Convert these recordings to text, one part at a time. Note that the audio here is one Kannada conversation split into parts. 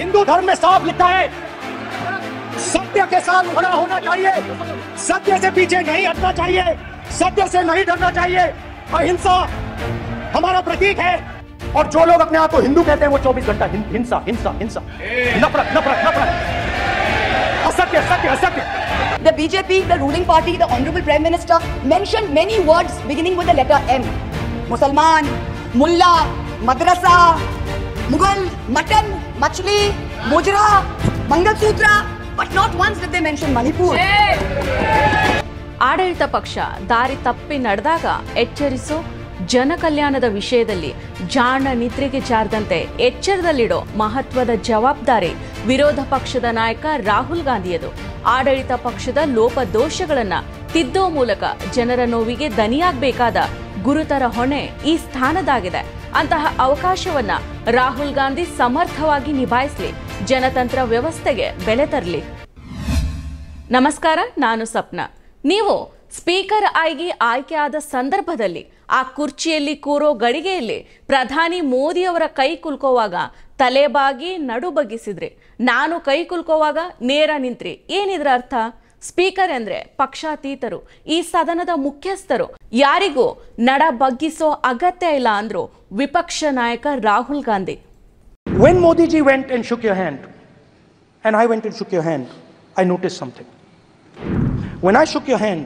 हिंदू धर्म में साफ लिखा है सत्य के साथ खड़ा होना चाहिए सत्य से पीछे नहीं हटना चाहिए सत्य से नहीं डरना चाहिए अहिंसा हमारा प्रतीक है और जो लोग अपने आप को हिंदू कहते हैं वो चौबीस घंटा हिंसा हिंसा हिंसा नफरत नफरत नफरत असत्य असत्य असत्य The BJP, the ruling party, the Honorable Prime Minister mentioned many words beginning with the letter M. Musalman, Mullah, Madrasa, Mughal, mutton ಮಚ್ಲಿ mojra, Mangal but not once once ಆಡಳಿತ ಪಕ್ಷ ದಾರಿ ತಪ್ಪಿ ನಡೆದಾಗ ಎಚ್ಚರಿಸೋ ಜನಕಲ್ಯಾಣದ ವಿಷಯದಲ್ಲಿ ಜಾಣ ನಿದ್ರೆಗೆ ಜಾರದಂತೆ ಎಚ್ಚರದಲ್ಲಿಡೋ ಮಹತ್ವದ ಜವಾಬ್ದಾರಿ ವಿರೋಧ ಪಕ್ಷದ ನಾಯಕ ರಾಹುಲ್ ಗಾಂಧಿಯದು ಆಡಳಿತ ಪಕ್ಷದ ಲೋಪದೋಷಗಳನ್ನು ತಿದ್ದೋ ಮೂಲಕ ಜನರ ನೋವಿಗೆ ದನಿಯಾಗಬೇಕಾದ ಗುರುತರ ಹೊಣೆ ಈ ಸ್ಥಾನದಾಗಿದೆ ಅಂತಹ ಅವಕಾಶವನ್ನ ರಾಹುಲ್ ಗಾಂಧಿ ಸಮರ್ಥವಾಗಿ ನಿಭಾಯಿಸಲಿ ಜನತಂತ್ರ ವ್ಯವಸ್ಥೆಗೆ ಬೆಲೆ ತರಲಿ ನಮಸ್ಕಾರ ನಾನು ಸಪ್ನ ನೀವು ಸ್ಪೀಕರ್ ಆಗಿ ಆಯ್ಕೆಯಾದ ಸಂದರ್ಭದಲ್ಲಿ ಆ ಕುರ್ಚಿಯಲ್ಲಿ ಕೂರೋ ಗಡಿಗೆಯಲ್ಲಿ ಪ್ರಧಾನಿ ಮೋದಿಯವರ ಕೈ ಕುಲ್ಕೋವಾಗ ತಲೆಬಾಗಿ ಬಗ್ಗಿಸಿದ್ರಿ ನಾನು ಕೈ ಕುಲ್ಕೋವಾಗ ನೇರ ನಿಂತ್ರಿ ಏನಿದ್ರ ಅರ್ಥ ಸ್ಪೀಕರ್ ಅಂದ್ರೆ ಪಕ್ಷಾತೀತರು ಈ ಸದನದ ಮುಖ್ಯಸ್ಥರು ಯಾರಿಗೂ नड़ ಬಗ್ಗಿಸೋ ಅಗತ್ಯ ಇಲ್ಲ ಅಂದ್ರು ವಿಪಕ್ಷ ನಾಯಕ Rahul Gandhi When Modi ji went and shook your hand and I went and shook your hand I noticed something When I shook your hand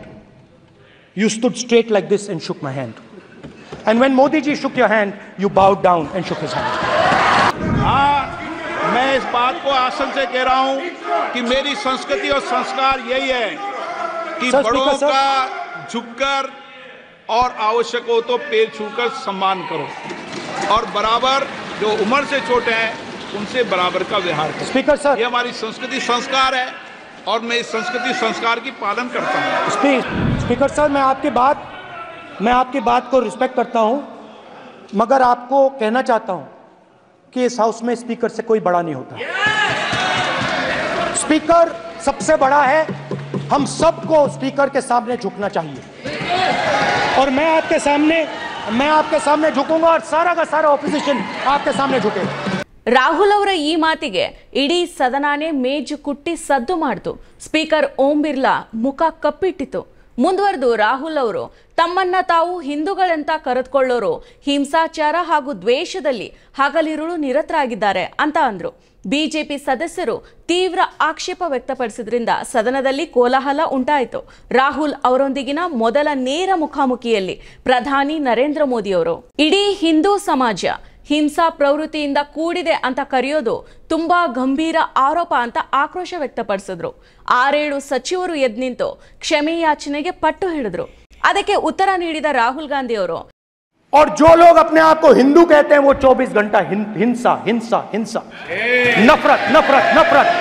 you stood straight like this and shook my hand And when Modi ji shook your hand you bowed down and shook his hand हाँ मैं इस बात को आसन से कह रहा हूँ कि मेरी संस्कृति और संस्कार यही है कि बड़ों का झुककर और आवश्यक हो तो पेड़ छूकर सम्मान करो और बराबर जो उम्र से छोटे हैं उनसे बराबर का व्यवहार करो स्पीकर सर ये हमारी संस्कृति संस्कार है और मैं इस संस्कृति संस्कार की पालन करता हूँ स्पीकर सर मैं आपकी बात मैं आपकी बात को रिस्पेक्ट करता हूँ मगर आपको कहना चाहता हूँ कि इस हाउस में स्पीकर से कोई बड़ा नहीं होता स्पीकर सबसे बड़ा है हम सबको स्पीकर के सामने झुकना चाहिए और मैं आपके सामने मैं आपके सामने झुकूंगा और सारा का सारा ऑपोजिशन आपके सामने ರಾಹುಲ್ ಅವರ ಈ ಮಾತಿಗೆ ಇಡೀ ಸದನಾನೇ ಮೇಜು ಕುಟ್ಟಿ ಸದ್ದು ಮಾಡಿತು ಸ್ಪೀಕರ್ ಓಂ ಬಿರ್ಲಾ ಮುಖ ಕಪ್ಪಿಟ್ಟಿತು ಮುಂದುವರೆದು ರಾಹುಲ್ ಅವರು ತಮ್ಮನ್ನ ತಾವು ಹಿಂದೂಗಳಂತ ಕರೆದುಕೊಳ್ಳೋರು ಹಿಂಸಾಚಾರ ಹಾಗೂ ದ್ವೇಷದಲ್ಲಿ ಹಗಲಿರುಳು ನಿರತರಾಗಿದ್ದಾರೆ ಅಂತ ಅಂದರು ಬಿಜೆಪಿ ಸದಸ್ಯರು ತೀವ್ರ ಆಕ್ಷೇಪ ವ್ಯಕ್ತಪಡಿಸಿದ್ರಿಂದ ಸದನದಲ್ಲಿ ಕೋಲಾಹಲ ಉಂಟಾಯಿತು ರಾಹುಲ್ ಅವರೊಂದಿಗಿನ ಮೊದಲ ನೇರ ಮುಖಾಮುಖಿಯಲ್ಲಿ ಪ್ರಧಾನಿ ನರೇಂದ್ರ ಮೋದಿ ಅವರು ಇಡೀ ಹಿಂದೂ ಸಮಾಜ ಹಿಂಸಾ ಪ್ರವೃತ್ತಿಯಿಂದ ಕೂಡಿದೆ ಅಂತ ಕರೆಯೋದು ತುಂಬಾ ಗಂಭೀರ ಆರೋಪ ಅಂತ ಆಕ್ರೋಶ ವ್ಯಕ್ತಪಡಿಸಿದ್ರು ಆರೇಳು ಸಚಿವರು ನಿಂತು ಕ್ಷಮೆಯಾಚನೆಗೆ ಪಟ್ಟು ಹಿಡಿದ್ರು ಅದಕ್ಕೆ ಉತ್ತರ ನೀಡಿದ ರಾಹುಲ್ ಗಾಂಧಿ ಅವರು और जो लोग अपने आप को हिंदू कहते हैं वो 24 घंटा हिंसा हिंसा हिंसा नफरत नफरत नफरत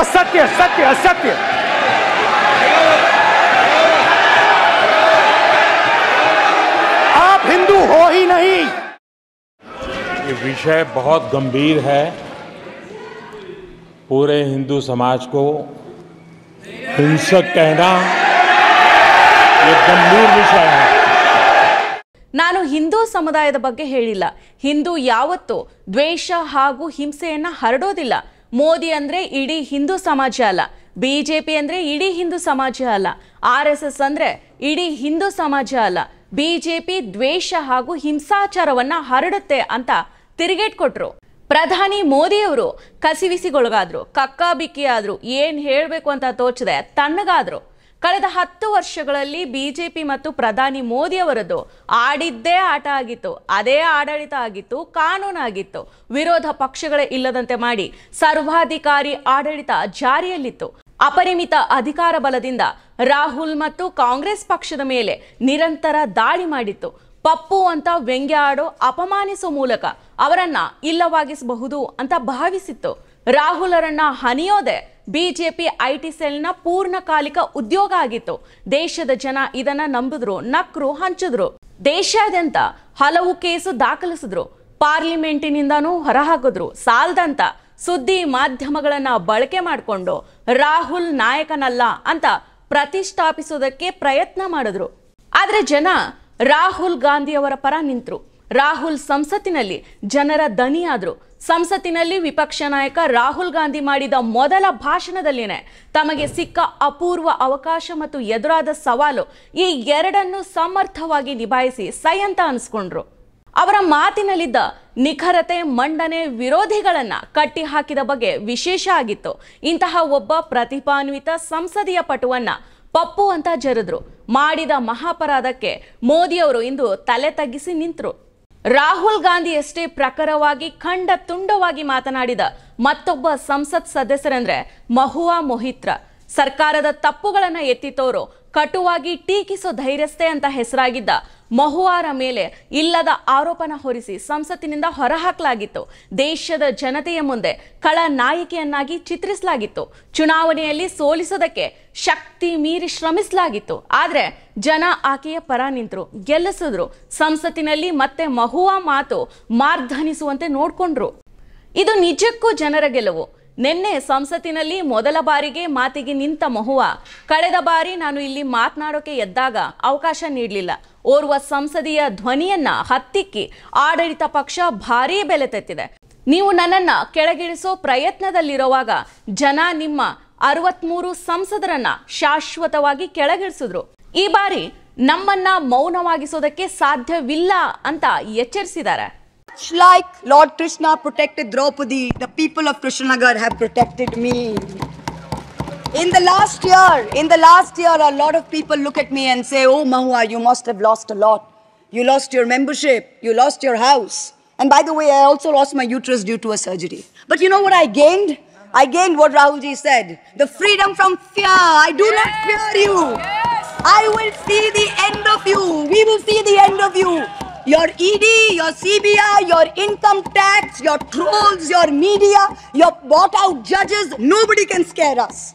असत्य सत्य असत्य आप हिंदू हो ही नहीं ये विषय बहुत गंभीर है पूरे हिंदू समाज को हिंसक कहना ये गंभीर विषय है ನಾನು ಹಿಂದೂ ಸಮುದಾಯದ ಬಗ್ಗೆ ಹೇಳಿಲ್ಲ ಹಿಂದೂ ಯಾವತ್ತೂ ದ್ವೇಷ ಹಾಗೂ ಹಿಂಸೆಯನ್ನು ಹರಡೋದಿಲ್ಲ ಮೋದಿ ಅಂದರೆ ಇಡೀ ಹಿಂದೂ ಸಮಾಜ ಅಲ್ಲ ಬಿಜೆಪಿ ಅಂದರೆ ಇಡೀ ಹಿಂದೂ ಸಮಾಜ ಅಲ್ಲ ಆರ್ ಎಸ್ ಎಸ್ ಅಂದರೆ ಇಡೀ ಹಿಂದೂ ಸಮಾಜ ಅಲ್ಲ ಬಿಜೆಪಿ ದ್ವೇಷ ಹಾಗೂ ಹಿಂಸಾಚಾರವನ್ನು ಹರಡುತ್ತೆ ಅಂತ ತಿರುಗೇಟ್ ಕೊಟ್ರು ಪ್ರಧಾನಿ ಮೋದಿಯವರು ಕಸಿವಿಸಿಗೊಳಗಾದ್ರು ಬಿಕ್ಕಿಯಾದ್ರು ಏನು ಹೇಳಬೇಕು ಅಂತ ತೋಚದೆ ತಣ್ಣಗಾದ್ರು ಕಳೆದ ಹತ್ತು ವರ್ಷಗಳಲ್ಲಿ ಬಿಜೆಪಿ ಮತ್ತು ಪ್ರಧಾನಿ ಮೋದಿ ಅವರದ್ದು ಆಡಿದ್ದೇ ಆಟ ಆಗಿತ್ತು ಅದೇ ಆಡಳಿತ ಆಗಿತ್ತು ಕಾನೂನಾಗಿತ್ತು ವಿರೋಧ ಪಕ್ಷಗಳೇ ಇಲ್ಲದಂತೆ ಮಾಡಿ ಸರ್ವಾಧಿಕಾರಿ ಆಡಳಿತ ಜಾರಿಯಲ್ಲಿತ್ತು ಅಪರಿಮಿತ ಅಧಿಕಾರ ಬಲದಿಂದ ರಾಹುಲ್ ಮತ್ತು ಕಾಂಗ್ರೆಸ್ ಪಕ್ಷದ ಮೇಲೆ ನಿರಂತರ ದಾಳಿ ಮಾಡಿತ್ತು ಪಪ್ಪು ಅಂತ ವ್ಯಂಗ್ಯ ಆಡೋ ಅಪಮಾನಿಸೋ ಮೂಲಕ ಅವರನ್ನ ಇಲ್ಲವಾಗಿಸಬಹುದು ಅಂತ ಭಾವಿಸಿತ್ತು ರಾಹುಲ್ ಅವರನ್ನ ಹನಿಯೋದೆ ಬಿಜೆಪಿ ಐಟಿ ಸೆಲ್ನ ಪೂರ್ಣಕಾಲಿಕ ಉದ್ಯೋಗ ಆಗಿತ್ತು ದೇಶದ ಜನ ಇದನ್ನ ನಂಬಿದ್ರು ನಕ್ರು ಹಂಚಿದ್ರು ದೇಶಾದ್ಯಂತ ಹಲವು ಕೇಸು ದಾಖಲಿಸಿದ್ರು ಪಾರ್ಲಿಮೆಂಟಿನಿಂದನೂ ಹೊರಹಾಕಿದ್ರು ಸಾಲದಂತ ಸುದ್ದಿ ಮಾಧ್ಯಮಗಳನ್ನ ಬಳಕೆ ಮಾಡಿಕೊಂಡು ರಾಹುಲ್ ನಾಯಕನಲ್ಲ ಅಂತ ಪ್ರತಿಷ್ಠಾಪಿಸೋದಕ್ಕೆ ಪ್ರಯತ್ನ ಮಾಡಿದ್ರು ಆದ್ರೆ ಜನ ರಾಹುಲ್ ಗಾಂಧಿಯವರ ಪರ ನಿಂತರು ರಾಹುಲ್ ಸಂಸತ್ತಿನಲ್ಲಿ ಜನರ ದನಿಯಾದರು ಸಂಸತ್ತಿನಲ್ಲಿ ವಿಪಕ್ಷ ನಾಯಕ ರಾಹುಲ್ ಗಾಂಧಿ ಮಾಡಿದ ಮೊದಲ ಭಾಷಣದಲ್ಲಿನೇ ತಮಗೆ ಸಿಕ್ಕ ಅಪೂರ್ವ ಅವಕಾಶ ಮತ್ತು ಎದುರಾದ ಸವಾಲು ಈ ಎರಡನ್ನು ಸಮರ್ಥವಾಗಿ ನಿಭಾಯಿಸಿ ಸೈಯಂತ ಅಂತ ಅನಿಸ್ಕೊಂಡ್ರು ಅವರ ಮಾತಿನಲ್ಲಿದ್ದ ನಿಖರತೆ ಮಂಡನೆ ವಿರೋಧಿಗಳನ್ನ ಕಟ್ಟಿಹಾಕಿದ ಬಗ್ಗೆ ವಿಶೇಷ ಆಗಿತ್ತು ಇಂತಹ ಒಬ್ಬ ಪ್ರತಿಭಾನ್ವಿತ ಸಂಸದೀಯ ಪಟುವನ್ನ ಪಪ್ಪು ಅಂತ ಜರಿದ್ರು ಮಾಡಿದ ಮಹಾಪರಾಧಕ್ಕೆ ಮೋದಿಯವರು ಇಂದು ತಲೆ ತಗ್ಗಿಸಿ ನಿಂತರು ರಾಹುಲ್ ಗಾಂಧಿ ಎಷ್ಟೇ ಪ್ರಖರವಾಗಿ ಖಂಡ ತುಂಡವಾಗಿ ಮಾತನಾಡಿದ ಮತ್ತೊಬ್ಬ ಸಂಸತ್ ಸದಸ್ಯರಂದ್ರೆ ಮಹುವಾ ಮೊಹಿತ್ರ ಸರ್ಕಾರದ ತಪ್ಪುಗಳನ್ನ ಎತ್ತಿತೋರು ಕಟುವಾಗಿ ಟೀಕಿಸೋ ಧೈರ್ಯಸ್ಥೆ ಅಂತ ಹೆಸರಾಗಿದ್ದ ಮಹುವಾರ ಮೇಲೆ ಇಲ್ಲದ ಆರೋಪನ ಹೊರಿಸಿ ಸಂಸತ್ತಿನಿಂದ ಹೊರಹಾಕಲಾಗಿತ್ತು ದೇಶದ ಜನತೆಯ ಮುಂದೆ ಕಳ ನಾಯಕಿಯನ್ನಾಗಿ ಚಿತ್ರಿಸಲಾಗಿತ್ತು ಚುನಾವಣೆಯಲ್ಲಿ ಸೋಲಿಸೋದಕ್ಕೆ ಶಕ್ತಿ ಮೀರಿ ಶ್ರಮಿಸಲಾಗಿತ್ತು ಆದರೆ ಜನ ಆಕೆಯ ಪರ ನಿಂತರು ಗೆಲ್ಲಿಸಿದ್ರು ಸಂಸತ್ತಿನಲ್ಲಿ ಮತ್ತೆ ಮಹುವಾ ಮಾತು ಮಾರ್ಧನಿಸುವಂತೆ ನೋಡ್ಕೊಂಡ್ರು ಇದು ನಿಜಕ್ಕೂ ಜನರ ಗೆಲುವು ನಿನ್ನೆ ಸಂಸತ್ತಿನಲ್ಲಿ ಮೊದಲ ಬಾರಿಗೆ ಮಾತಿಗೆ ನಿಂತ ಮಹುವ ಕಳೆದ ಬಾರಿ ನಾನು ಇಲ್ಲಿ ಮಾತನಾಡೋಕೆ ಎದ್ದಾಗ ಅವಕಾಶ ನೀಡಲಿಲ್ಲ ಓರ್ವ ಸಂಸದೀಯ ಧ್ವನಿಯನ್ನ ಹತ್ತಿಕ್ಕಿ ಆಡಳಿತ ಪಕ್ಷ ಭಾರೀ ಬೆಲೆ ತೆತ್ತಿದೆ ನೀವು ನನ್ನನ್ನ ಕೆಳಗಿಳಿಸೋ ಪ್ರಯತ್ನದಲ್ಲಿರುವಾಗ ಜನ ನಿಮ್ಮ ಅರವತ್ಮೂರು ಸಂಸದರನ್ನ ಶಾಶ್ವತವಾಗಿ ಕೆಳಗಿಳಿಸಿದ್ರು ಈ ಬಾರಿ ನಮ್ಮನ್ನ ಮೌನವಾಗಿಸೋದಕ್ಕೆ ಸಾಧ್ಯವಿಲ್ಲ ಅಂತ ಎಚ್ಚರಿಸಿದ್ದಾರೆ Much Like Lord Krishna protected Draupadi, the people of Krishnagar have protected me. In the last year, in the last year, a lot of people look at me and say, Oh, Mahua, you must have lost a lot. You lost your membership, you lost your house. And by the way, I also lost my uterus due to a surgery. But you know what I gained? I gained what Rahulji said the freedom from fear. I do yes. not fear you. Yes. I will see the end of you. We will see the end of you your ED, your CBI, your income tax, your trolls, your media, your bought out judges, nobody can scare us.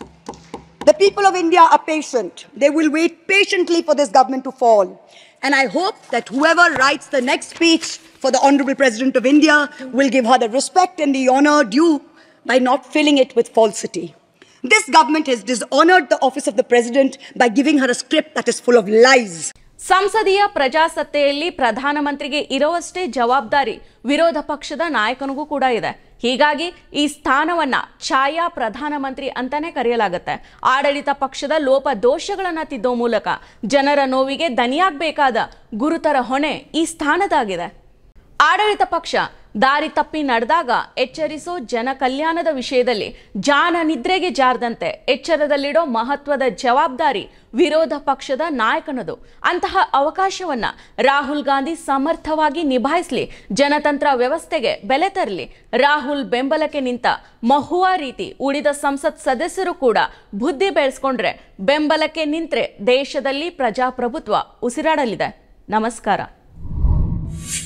The people of India are patient. They will wait patiently for this government to fall. And I hope that whoever writes the next speech for the Honorable President of India will give her the respect and the honor due by not filling it with falsity. This government has dishonored the office of the President by giving her a script that is full of lies. ಸಂಸದೀಯ ಪ್ರಜಾಸತ್ತೆಯಲ್ಲಿ ಪ್ರಧಾನಮಂತ್ರಿಗೆ ಇರುವಷ್ಟೇ ಜವಾಬ್ದಾರಿ ವಿರೋಧ ಪಕ್ಷದ ನಾಯಕನಿಗೂ ಕೂಡ ಇದೆ ಹೀಗಾಗಿ ಈ ಸ್ಥಾನವನ್ನ ಛಾಯಾ ಪ್ರಧಾನಮಂತ್ರಿ ಅಂತಾನೆ ಕರೆಯಲಾಗುತ್ತೆ ಆಡಳಿತ ಪಕ್ಷದ ಲೋಪ ದೋಷಗಳನ್ನ ತಿದ್ದೋ ಮೂಲಕ ಜನರ ನೋವಿಗೆ ದನಿಯಾಗಬೇಕಾದ ಗುರುತರ ಹೊಣೆ ಈ ಸ್ಥಾನದಾಗಿದೆ ಆಡಳಿತ ಪಕ್ಷ ದಾರಿ ತಪ್ಪಿ ನಡೆದಾಗ ಎಚ್ಚರಿಸೋ ಜನ ಕಲ್ಯಾಣದ ವಿಷಯದಲ್ಲಿ ಜಾನ ನಿದ್ರೆಗೆ ಜಾರದಂತೆ ಎಚ್ಚರದಲ್ಲಿಡೋ ಮಹತ್ವದ ಜವಾಬ್ದಾರಿ ವಿರೋಧ ಪಕ್ಷದ ನಾಯಕನದು ಅಂತಹ ಅವಕಾಶವನ್ನ ರಾಹುಲ್ ಗಾಂಧಿ ಸಮರ್ಥವಾಗಿ ನಿಭಾಯಿಸಲಿ ಜನತಂತ್ರ ವ್ಯವಸ್ಥೆಗೆ ಬೆಲೆ ತರಲಿ ರಾಹುಲ್ ಬೆಂಬಲಕ್ಕೆ ನಿಂತ ಮಹುವಾ ರೀತಿ ಉಳಿದ ಸಂಸತ್ ಸದಸ್ಯರು ಕೂಡ ಬುದ್ಧಿ ಬೆಳೆಸ್ಕೊಂಡ್ರೆ ಬೆಂಬಲಕ್ಕೆ ನಿಂತ್ರೆ ದೇಶದಲ್ಲಿ ಪ್ರಜಾಪ್ರಭುತ್ವ ಉಸಿರಾಡಲಿದೆ ನಮಸ್ಕಾರ